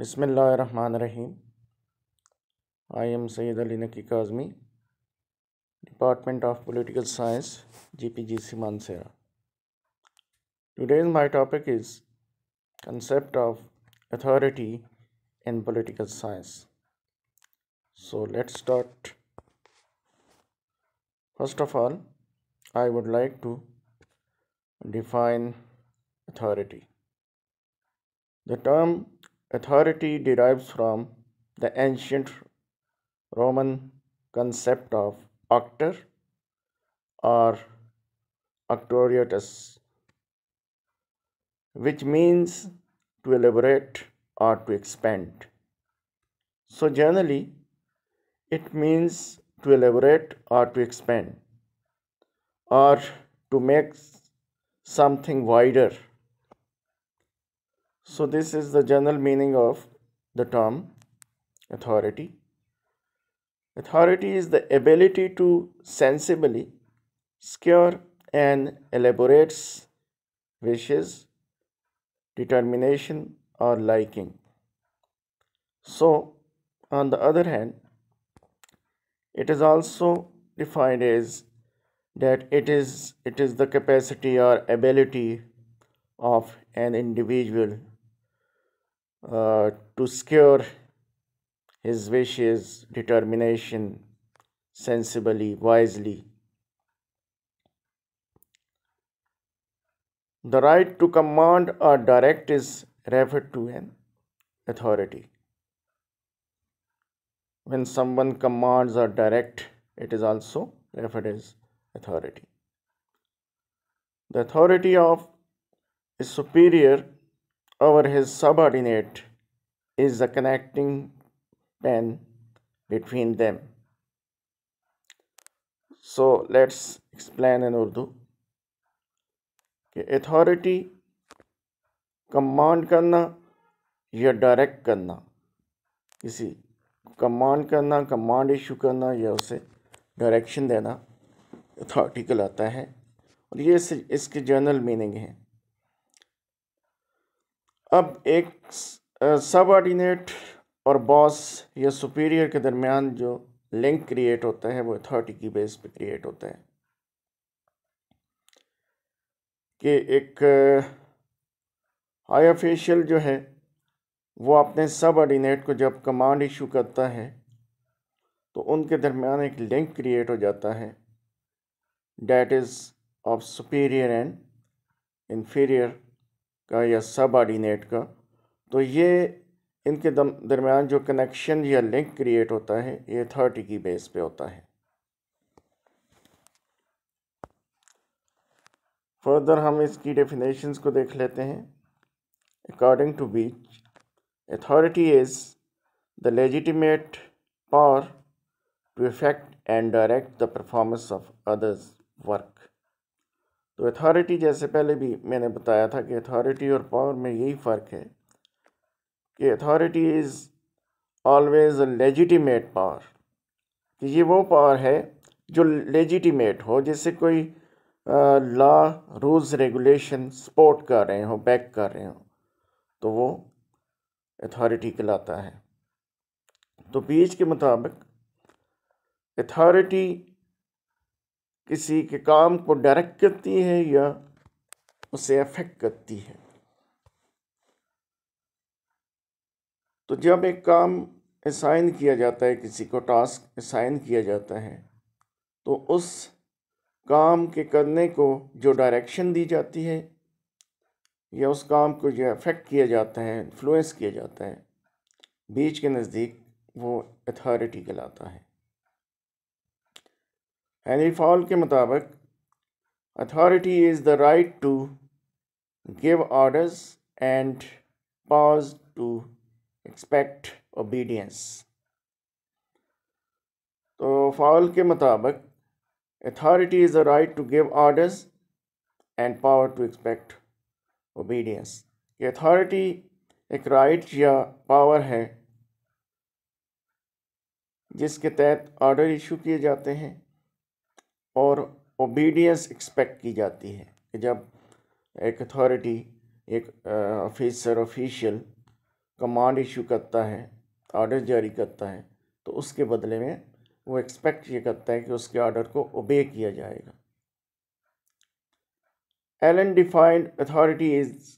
Bismillah Rahman Rahim. I am Sayyid Ali Naki Kazmi, Department of Political Science, GPGC Mansera. Today's my topic is concept of authority in political science. So let's start. First of all, I would like to define authority. The term Authority derives from the ancient Roman concept of octor or auctoriatus, which means to elaborate or to expand. So, generally, it means to elaborate or to expand or to make something wider so this is the general meaning of the term authority. Authority is the ability to sensibly secure and elaborates wishes, determination or liking. So on the other hand, it is also defined as that it is it is the capacity or ability of an individual uh, to secure his wishes, determination, sensibly, wisely. The right to command or direct is referred to an authority. When someone commands or directs, it is also referred as authority. The authority of a superior over his subordinate is the connecting pen between them. So let's explain in Urdu. Authority command करना या direct करना किसी command करना command issue करना या उसे direction देना authority कहलाता है और ये इसके जनरल मीनिंग है अब एक सब ऑर्डिनेट और बॉस या सुपीरियर के दरमियान जो लिंक क्रिएट होता है वो अथॉरिटी की बेस पे क्रिएट होता है कि एक हाई ऑफिशियल जो है वो अपने सब ऑर्डिनेट को जब कमांड इशू करता है तो उनके दरमियान एक लिंक क्रिएट हो जाता है that is of superior and inferior का या सब आर्डिनेट का तो ये इनके दम दरमियान जो कनेक्शन या लिंक क्रिएट होता है ये थर्टी की बेस पे होता है फर्दर हम इसकी डेफिनेशन को देख लेते हैं according to Beach authority is the legitimate power to effect and direct the performance of others work तो अथॉरिटी जैसे पहले भी मैंने बताया था कि अथॉरिटी और पावर में यही फ़र्क है कि authority is always legitimate power कि ये वो पावर है जो लेजिटिमेट हो जैसे कोई लॉ रूल्स रेगुलेशन सपोर्ट कर रहे हो बैक कर रहे हो तो वो अथॉरिटी कहलाता है तो बीच के मुताबिक अथॉरिटी किसी के काम को डायरेक्ट करती है या उसे अफेक्ट करती है तो जब एक काम असाइन किया जाता है किसी को टास्क असाइन किया जाता है तो उस काम के करने को जो डायरेक्शन दी जाती है या उस काम को जो अफेक्ट किया जाता है इन्फ्लुएंस किया जाता है बीच के नज़दीक वो अथॉरिटी कहलाता है हैनरी फॉल के मुताबिक authority is the right to give orders and power to expect obedience तो फॉल के मुताबिक authority is the right to give orders and power to expect obedience कि अथॉरिटी एक राइट या पावर है जिसके तहत ऑर्डर इशू किए जाते हैं और ओबीडियंस एक्सपेक्ट की जाती है कि जब एक अथॉरिटी एक ऑफिसर ऑफिशियल कमांड इशू करता है ऑर्डर जारी करता है तो उसके बदले में वो एक्सपेक्ट ये करता है कि उसके ऑर्डर को ओबे किया जाएगा Allen defined authority is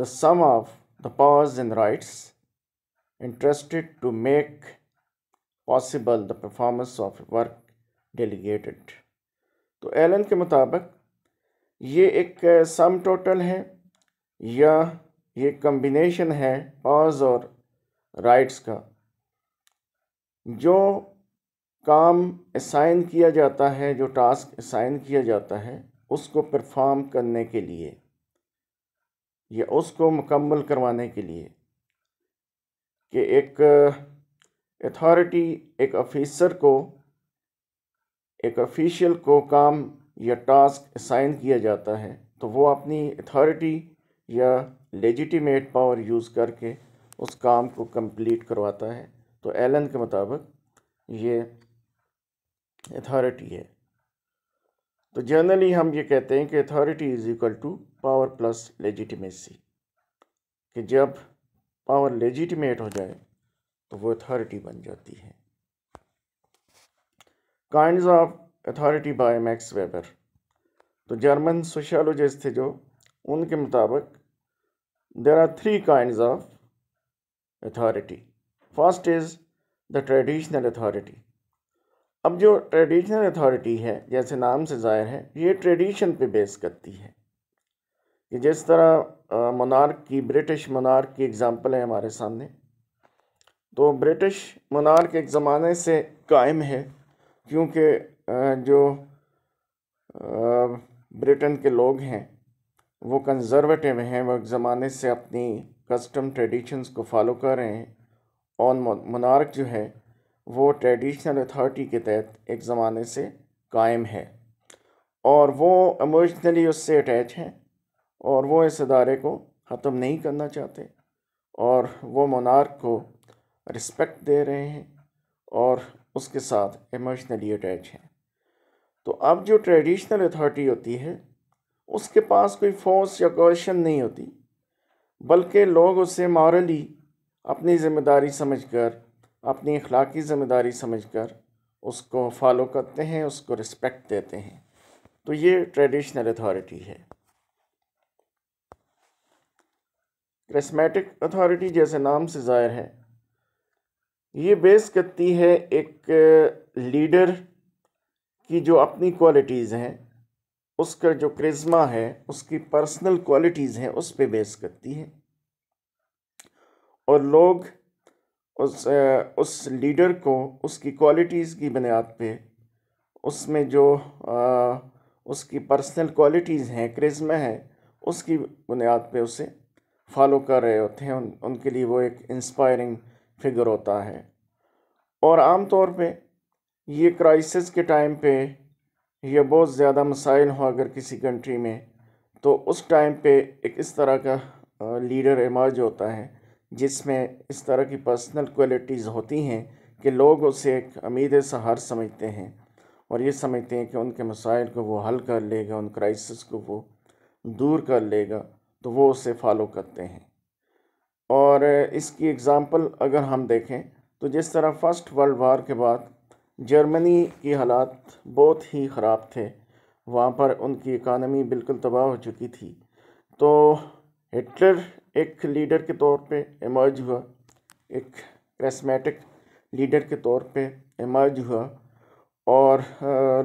the sum of the powers and rights entrusted to make possible the performance of work delegated तो एलन के मुताबिक ये एक सम टोटल है या ये कम्बिनेशन है ऑज और राइट्स का जो काम असाइन किया जाता है जो टास्क असाइन किया जाता है उसको परफॉर्म करने के लिए या उसको मुकम्मल करवाने के लिए कि एक अथॉरिटी एक ऑफिसर को एक ऑफिशियल को काम या टास्क असाइन किया जाता है तो वो अपनी अथॉरिटी या लेजिटिमेट पावर यूज़ करके उस काम को कंप्लीट करवाता है तो एलन के मुताबिक ये अथॉरिटी है तो जनरली हम ये कहते हैं कि authority is equal to power plus legitimacy कि जब पावर लेजिटिमेट हो जाए तो वो अथॉरिटी बन जाती है kind of authority by Max Weber तो जर्मन सोशलोजिस्ट थे जो उनके मुताबिक there are three kind of authority first is the traditional authority अब जो ट्रेडिशनल अथॉरिटी है जैसे नाम से जाहिर है ये ट्रेडिशन पे बेस करती है कि जिस तरह मनार्क की ब्रिटिश मनार्क की एग्ज़ाम्पल है हमारे सामने तो ब्रिटिश मनार्क एक ज़माने से कायम है क्योंकि जो ब्रिटेन के लोग हैं वो कंज़र्वेटिव हैं वो ज़माने से अपनी कस्टम ट्रेडिशंस को फॉलो कर रहे हैं और मनारक जो है वो ट्रेडिशनल अथॉरिटी के तहत एक ज़माने से कायम है और वो इमोशनली उससे अटैच हैं और वो इस अदारे को ख़त्म नहीं करना चाहते और वो मोनार्क को रिस्पेक्ट दे रहे हैं और उसके साथ इमोशनली अटैच हैं तो अब जो ट्रेडिशनल अथॉरिटी होती है उसके पास कोई फोर्स या कॉशन नहीं होती बल्कि लोग उसे मॉरली अपनी ज़िम्मेदारी समझकर अपनी अखलाकी ज़िम्मेदारी समझकर उसको फॉलो करते हैं उसको रिस्पेक्ट देते हैं तो ये ट्रेडिशनल अथॉरिटी है क्रिस्मेटिक अथॉरिटी जैसे नाम से ज़ाहिर है ये बेस करती है एक लीडर की जो अपनी क्वालिटीज़ हैं उसका जो क्रिज्मा है उसकी पर्सनल क्वालिटीज़ हैं उस पे बेस करती है और लोग उस उस लीडर को उसकी क्वालिटीज़ की बुनियाद पे उसमें जो आ, उसकी पर्सनल क्वालिटीज़ हैं क्रिज्मा है उसकी बुनियाद पे उसे फॉलो कर रहे होते हैं उन उनके लिए वो एक इंस्पायरिंग फिगर होता है और आम तौर पे ये क्राइसिस के टाइम पे या बहुत ज़्यादा मसाइल हो अगर किसी कंट्री में तो उस टाइम पे एक इस तरह का लीडर एमर्ज होता है जिसमें इस तरह की पर्सनल क्वालिटीज़ होती हैं कि लोग उसे एक अमीद सहार समझते हैं और ये समझते हैं कि उनके मसाइल को वो हल कर लेगा उन क्राइसिस को वो दूर कर लेगा तो वो उसे फॉलो करते हैं और इसकी एग्ज़ाम्पल अगर हम देखें तो जिस तरह फ़र्स्ट वर्ल्ड वार के बाद जर्मनी की हालात बहुत ही ख़राब थे वहाँ पर उनकी इकानमी बिल्कुल तबाह हो चुकी थी तो हिटलर एक लीडर के तौर पे इमर्ज हुआ एक क्रिसमेटिक लीडर के तौर पे इमर्ज हुआ और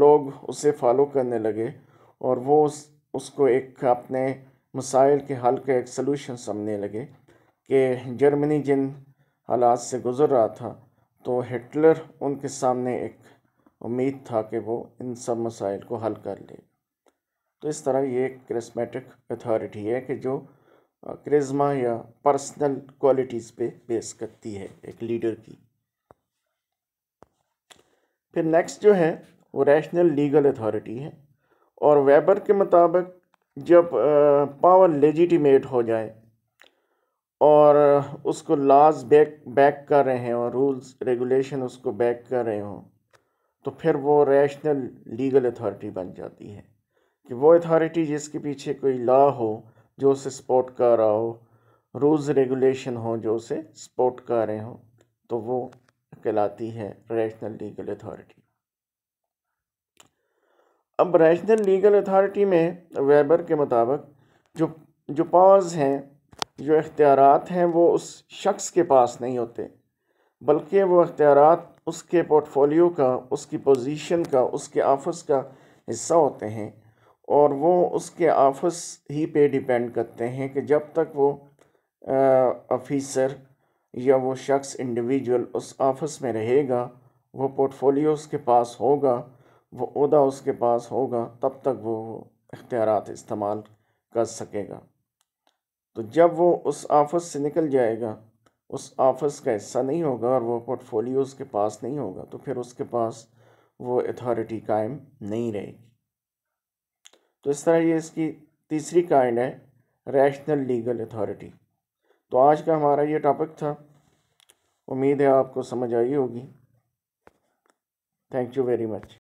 लोग उसे फॉलो करने लगे और वो उस, उसको एक अपने मसाइल के हल का एक सलूशन समझने लगे कि जर्मनी जिन हालात से गुज़र रहा था तो हिटलर उनके सामने एक उम्मीद था कि वो इन सब मसाइल को हल कर ले तो इस तरह ये एक क्रिस्मेटिक अथॉरिटी है कि जो क्रिज्मा या पर्सनल क्वालिटीज़ पे बेस करती है एक लीडर की फिर नेक्स्ट जो है वो रैशनल लीगल अथॉरिटी है और वेबर के मुताबिक जब पावर लेजिटिमेट हो जाए और उसको लॉज बैक बैक कर रहे हैं और रूल्स रेगुलेशन उसको बैक कर रहे हों तो फिर वो रैशनल लीगल अथॉरिटी बन जाती है कि वो अथॉरिटी जिसके पीछे कोई लॉ हो जो उसे सपोर्ट कर रहा हो रूल्स रेगुलेशन हो जो उसे सपोर्ट कर रहे हों तो वो कहलाती है रैशनल लीगल अथॉरिटी अब रैशनल लीगल अथॉरिटी में वेबर के मुताबिक जो जो पॉज हैं जो इख्तियार हैं वो उस शख्स के पास नहीं होते बल्कि वो इख्तियार उसके पोर्टफोलियो का उसकी पोजीशन का उसके ऑफिस का हिस्सा होते हैं और वो उसके ऑफिस ही पे डिपेंड करते हैं कि जब तक वो ऑफिसर या वो शख्स इंडिविजुअल उस ऑफिस में रहेगा वो पोर्टफोलियो उसके पास होगा वो उहदा उसके पास होगा तब तक वो इख्तियार इस्तेमाल कर सकेगा तो जब वो उस ऑफिस से निकल जाएगा उस ऑफिस का हिस्सा नहीं होगा और वो पोर्टफोलियो उसके पास नहीं होगा तो फिर उसके पास वो अथॉरिटी कायम नहीं रहेगी तो इस तरह ये इसकी तीसरी काइंड है रैशनल लीगल अथॉरिटी तो आज का हमारा ये टॉपिक था उम्मीद है आपको समझ आई होगी थैंक यू वेरी मच